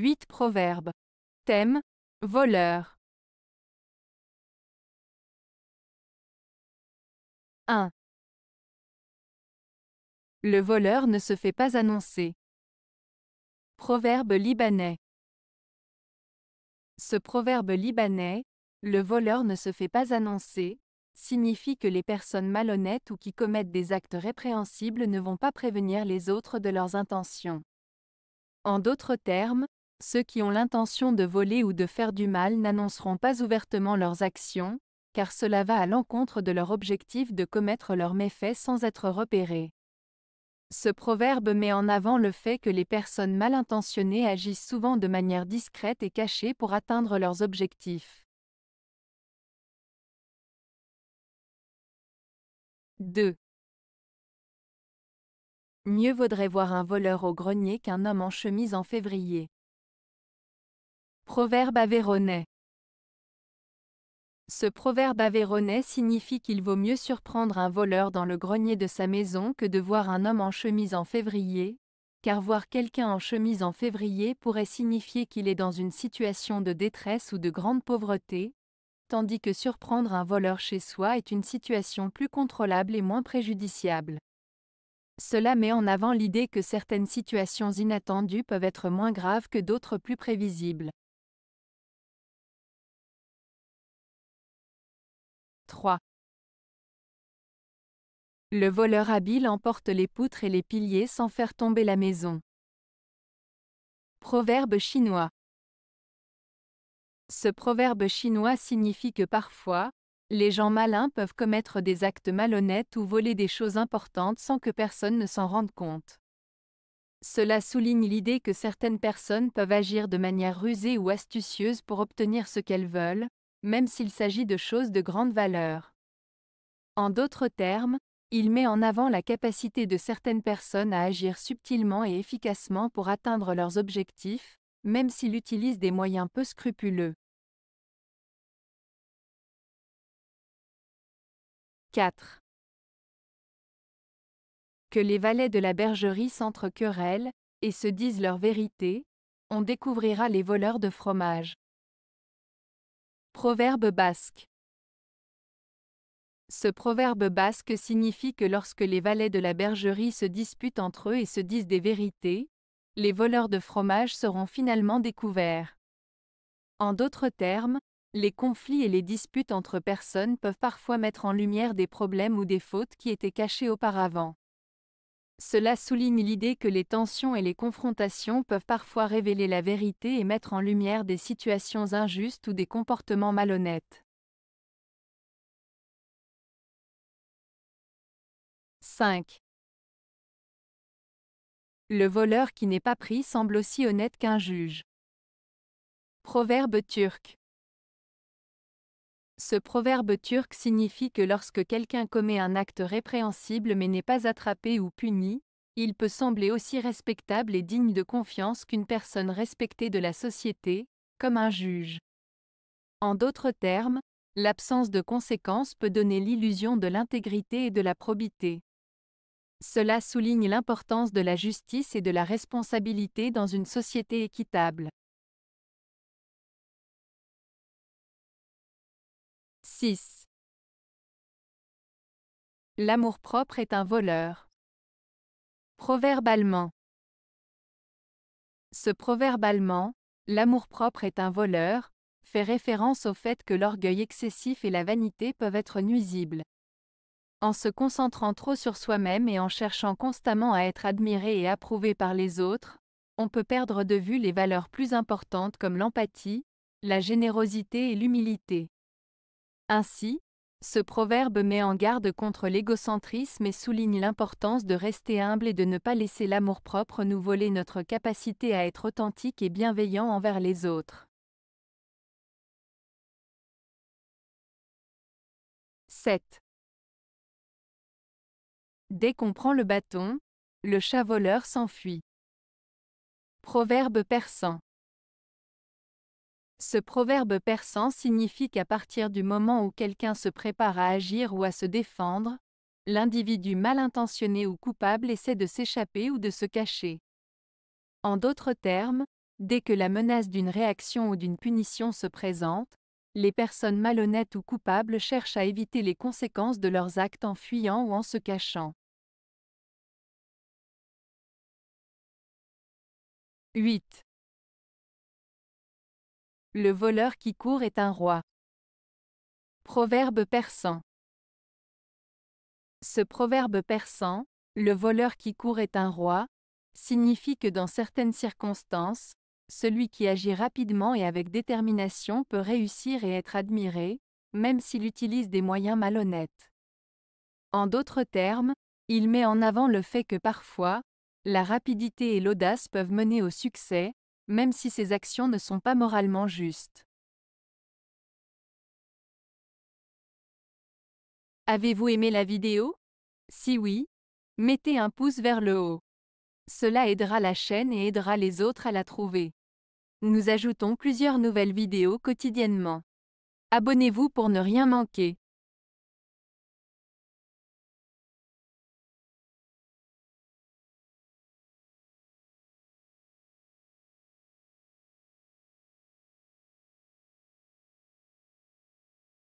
8 Proverbes. Thème Voleur. 1. Le voleur ne se fait pas annoncer. Proverbe libanais. Ce proverbe libanais, le voleur ne se fait pas annoncer, signifie que les personnes malhonnêtes ou qui commettent des actes répréhensibles ne vont pas prévenir les autres de leurs intentions. En d'autres termes, ceux qui ont l'intention de voler ou de faire du mal n'annonceront pas ouvertement leurs actions, car cela va à l'encontre de leur objectif de commettre leurs méfaits sans être repérés. Ce proverbe met en avant le fait que les personnes mal intentionnées agissent souvent de manière discrète et cachée pour atteindre leurs objectifs. 2. Mieux vaudrait voir un voleur au grenier qu'un homme en chemise en février. Proverbe avéronnais. Ce proverbe avéronnais signifie qu'il vaut mieux surprendre un voleur dans le grenier de sa maison que de voir un homme en chemise en février, car voir quelqu'un en chemise en février pourrait signifier qu'il est dans une situation de détresse ou de grande pauvreté, tandis que surprendre un voleur chez soi est une situation plus contrôlable et moins préjudiciable. Cela met en avant l'idée que certaines situations inattendues peuvent être moins graves que d'autres plus prévisibles. Le voleur habile emporte les poutres et les piliers sans faire tomber la maison. Proverbe chinois. Ce proverbe chinois signifie que parfois, les gens malins peuvent commettre des actes malhonnêtes ou voler des choses importantes sans que personne ne s'en rende compte. Cela souligne l'idée que certaines personnes peuvent agir de manière rusée ou astucieuse pour obtenir ce qu'elles veulent, même s'il s'agit de choses de grande valeur. En d'autres termes, il met en avant la capacité de certaines personnes à agir subtilement et efficacement pour atteindre leurs objectifs, même s'ils utilisent des moyens peu scrupuleux. 4. Que les valets de la bergerie querelles et se disent leur vérité, on découvrira les voleurs de fromage. Proverbe basque. Ce proverbe basque signifie que lorsque les valets de la bergerie se disputent entre eux et se disent des vérités, les voleurs de fromage seront finalement découverts. En d'autres termes, les conflits et les disputes entre personnes peuvent parfois mettre en lumière des problèmes ou des fautes qui étaient cachés auparavant. Cela souligne l'idée que les tensions et les confrontations peuvent parfois révéler la vérité et mettre en lumière des situations injustes ou des comportements malhonnêtes. 5. Le voleur qui n'est pas pris semble aussi honnête qu'un juge. Proverbe turc. Ce proverbe turc signifie que lorsque quelqu'un commet un acte répréhensible mais n'est pas attrapé ou puni, il peut sembler aussi respectable et digne de confiance qu'une personne respectée de la société, comme un juge. En d'autres termes, l'absence de conséquences peut donner l'illusion de l'intégrité et de la probité. Cela souligne l'importance de la justice et de la responsabilité dans une société équitable. 6. L'amour-propre est un voleur. Proverbe allemand. Ce proverbe allemand, l'amour-propre est un voleur, fait référence au fait que l'orgueil excessif et la vanité peuvent être nuisibles. En se concentrant trop sur soi-même et en cherchant constamment à être admiré et approuvé par les autres, on peut perdre de vue les valeurs plus importantes comme l'empathie, la générosité et l'humilité. Ainsi, ce proverbe met en garde contre l'égocentrisme et souligne l'importance de rester humble et de ne pas laisser l'amour-propre nous voler notre capacité à être authentique et bienveillant envers les autres. 7. Dès qu'on prend le bâton, le chat voleur s'enfuit. Proverbe persan. Ce proverbe persan signifie qu'à partir du moment où quelqu'un se prépare à agir ou à se défendre, l'individu mal intentionné ou coupable essaie de s'échapper ou de se cacher. En d'autres termes, dès que la menace d'une réaction ou d'une punition se présente, les personnes malhonnêtes ou coupables cherchent à éviter les conséquences de leurs actes en fuyant ou en se cachant. 8. Le voleur qui court est un roi. Proverbe persan. Ce proverbe persan, le voleur qui court est un roi, signifie que dans certaines circonstances, celui qui agit rapidement et avec détermination peut réussir et être admiré, même s'il utilise des moyens malhonnêtes. En d'autres termes, il met en avant le fait que parfois, la rapidité et l'audace peuvent mener au succès, même si ces actions ne sont pas moralement justes. Avez-vous aimé la vidéo Si oui, mettez un pouce vers le haut. Cela aidera la chaîne et aidera les autres à la trouver. Nous ajoutons plusieurs nouvelles vidéos quotidiennement. Abonnez-vous pour ne rien manquer.